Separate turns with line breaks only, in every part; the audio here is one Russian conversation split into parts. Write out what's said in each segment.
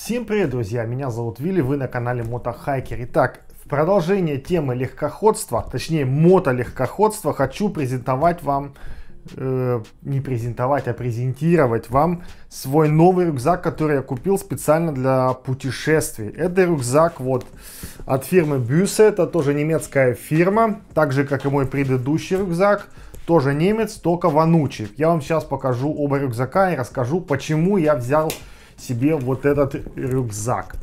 Всем привет, друзья! Меня зовут Вилли, вы на канале Мотохайкер. Итак, в продолжение темы легкоходства, точнее мотолегкоходства, хочу презентовать вам, э, не презентовать, а презентировать вам свой новый рюкзак, который я купил специально для путешествий. Это рюкзак вот от фирмы Бюсе, это тоже немецкая фирма, так же как и мой предыдущий рюкзак тоже немец, только ванучий. Я вам сейчас покажу оба рюкзака и расскажу, почему я взял себе вот этот рюкзак.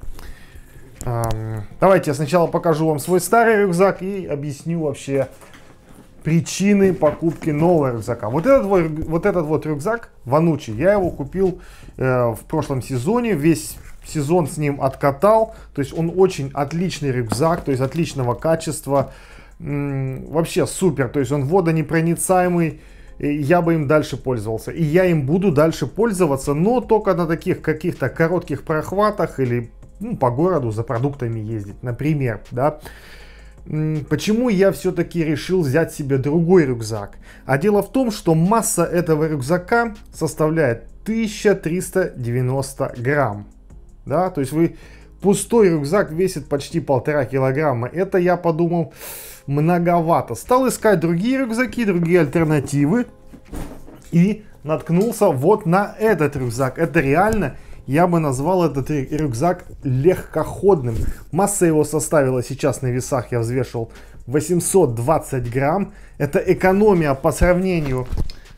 Давайте я сначала покажу вам свой старый рюкзак и объясню вообще причины покупки нового рюкзака. Вот этот вот, вот, этот вот рюкзак Ванучи, я его купил э, в прошлом сезоне, весь сезон с ним откатал. То есть он очень отличный рюкзак, то есть отличного качества. М -м, вообще супер, то есть он водонепроницаемый, я бы им дальше пользовался. И я им буду дальше пользоваться, но только на таких каких-то коротких прохватах или ну, по городу за продуктами ездить, например, да. Почему я все-таки решил взять себе другой рюкзак? А дело в том, что масса этого рюкзака составляет 1390 грамм. Да, то есть вы пустой рюкзак весит почти полтора килограмма. Это я подумал, многовато. Стал искать другие рюкзаки, другие альтернативы и наткнулся вот на этот рюкзак. Это реально я бы назвал этот рюкзак легкоходным. Масса его составила сейчас на весах, я взвешивал 820 грамм. Это экономия по сравнению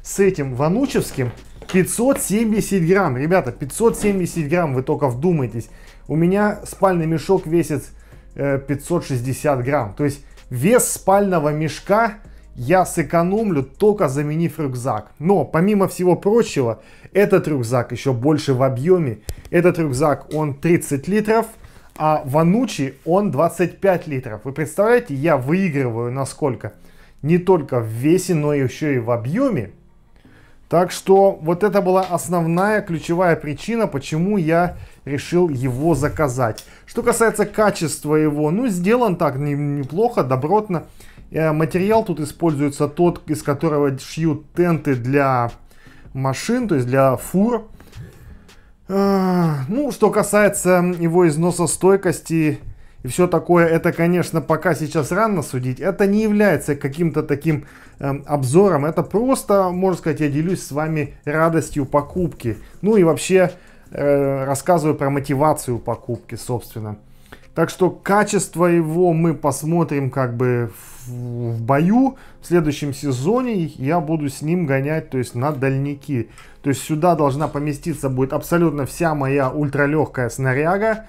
с этим ванучевским 570 грамм. Ребята, 570 грамм, вы только вдумайтесь. У меня спальный мешок весит 560 э, грамм. То есть Вес спального мешка я сэкономлю, только заменив рюкзак. Но, помимо всего прочего, этот рюкзак еще больше в объеме. Этот рюкзак, он 30 литров, а Ванучи он 25 литров. Вы представляете, я выигрываю насколько? Не только в весе, но еще и в объеме. Так что вот это была основная ключевая причина, почему я решил его заказать. Что касается качества его, ну сделан так неплохо, добротно. Э, материал тут используется тот, из которого шьют тенты для машин, то есть для фур. Э, ну, что касается его износостойкости, и все такое, это, конечно, пока сейчас рано судить, это не является каким-то таким эм, обзором, это просто, можно сказать, я делюсь с вами радостью покупки, ну и вообще э, рассказываю про мотивацию покупки, собственно. Так что качество его мы посмотрим как бы в, в бою. В следующем сезоне я буду с ним гонять, то есть на дальники. То есть сюда должна поместиться будет абсолютно вся моя ультралегкая снаряга.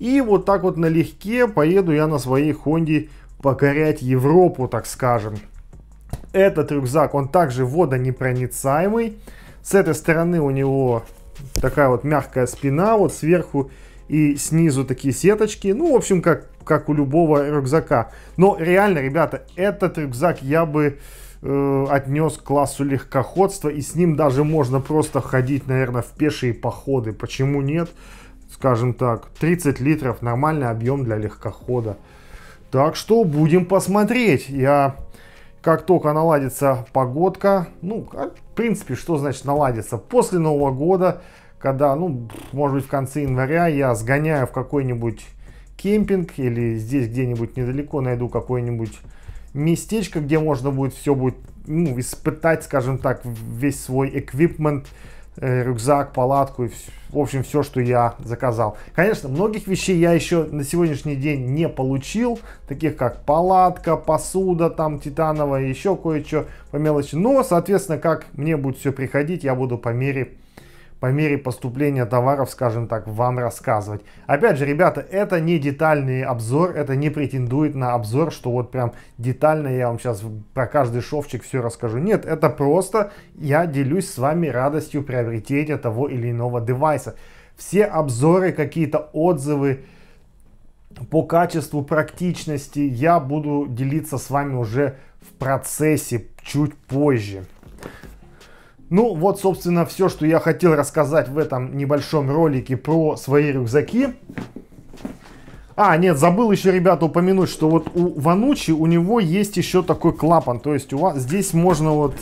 И вот так вот налегке поеду я на своей Хонде покорять Европу, так скажем. Этот рюкзак, он также водонепроницаемый. С этой стороны у него такая вот мягкая спина, вот сверху и снизу такие сеточки. Ну, в общем, как, как у любого рюкзака. Но реально, ребята, этот рюкзак я бы э, отнес к классу легкоходства. И с ним даже можно просто ходить, наверное, в пешие походы. Почему нет? скажем так. 30 литров, нормальный объем для легкохода. Так что будем посмотреть. Я как только наладится погодка, ну, а в принципе, что значит наладится? После Нового года, когда, ну, может быть, в конце января я сгоняю в какой-нибудь кемпинг или здесь где-нибудь недалеко найду какое-нибудь местечко, где можно будет все будет ну, испытать, скажем так, весь свой эквипмент, Э, рюкзак, палатку и в общем все, что я заказал. Конечно, многих вещей я еще на сегодняшний день не получил, таких как палатка, посуда там титановая, еще кое-что по мелочи. Но, соответственно, как мне будет все приходить, я буду по мере по мере поступления товаров, скажем так, вам рассказывать. Опять же, ребята, это не детальный обзор, это не претендует на обзор, что вот прям детально я вам сейчас про каждый шовчик все расскажу. Нет, это просто я делюсь с вами радостью приобретения того или иного девайса. Все обзоры, какие-то отзывы, по качеству практичности я буду делиться с вами уже в процессе чуть позже. Ну вот, собственно, все, что я хотел рассказать в этом небольшом ролике про свои рюкзаки. А, нет, забыл еще, ребята, упомянуть, что вот у Ванучи у него есть еще такой клапан. То есть у вас здесь можно вот,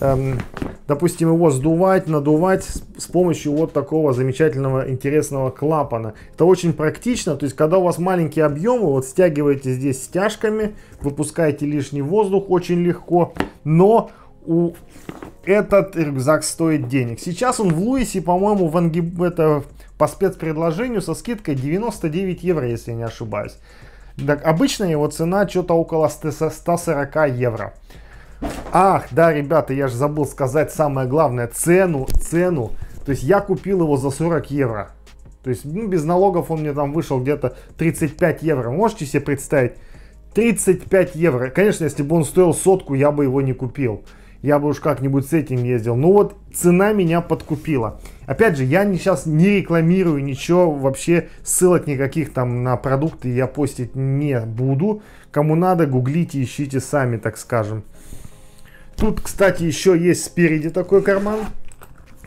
эм, допустим, его сдувать, надувать с, с помощью вот такого замечательного интересного клапана. Это очень практично. То есть когда у вас маленькие объемы, вот стягиваете здесь стяжками, выпускаете лишний воздух очень легко, но у этот рюкзак стоит денег. Сейчас он в Луисе, по-моему, в Анги... это по спецпредложению со скидкой 99 евро, если я не ошибаюсь. Так, обычно его цена что-то около 140 евро. Ах, да, ребята, я же забыл сказать самое главное, цену, цену. То есть я купил его за 40 евро. То есть ну, без налогов он мне там вышел где-то 35 евро. Можете себе представить? 35 евро. Конечно, если бы он стоил сотку, я бы его не купил я бы уж как-нибудь с этим ездил. но ну вот цена меня подкупила. Опять же, я не, сейчас не рекламирую ничего, вообще ссылок никаких там на продукты я постить не буду. Кому надо, гуглите, ищите сами, так скажем. Тут, кстати, еще есть спереди такой карман.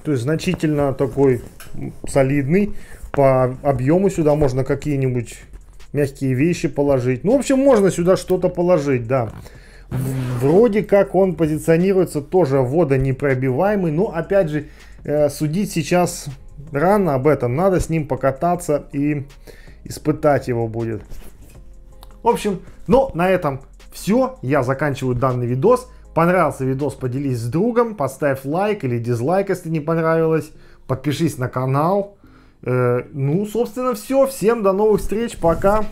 То есть значительно такой солидный. По объему сюда можно какие-нибудь мягкие вещи положить. Ну, в общем, можно сюда что-то положить, да. Вроде как он позиционируется тоже водонепробиваемый, но опять же э, судить сейчас рано об этом. Надо с ним покататься и испытать его будет. В общем, ну на этом все. Я заканчиваю данный видос. Понравился видос, поделись с другом, поставь лайк или дизлайк, если не понравилось. Подпишись на канал. Э, ну, собственно, все. Всем до новых встреч. Пока.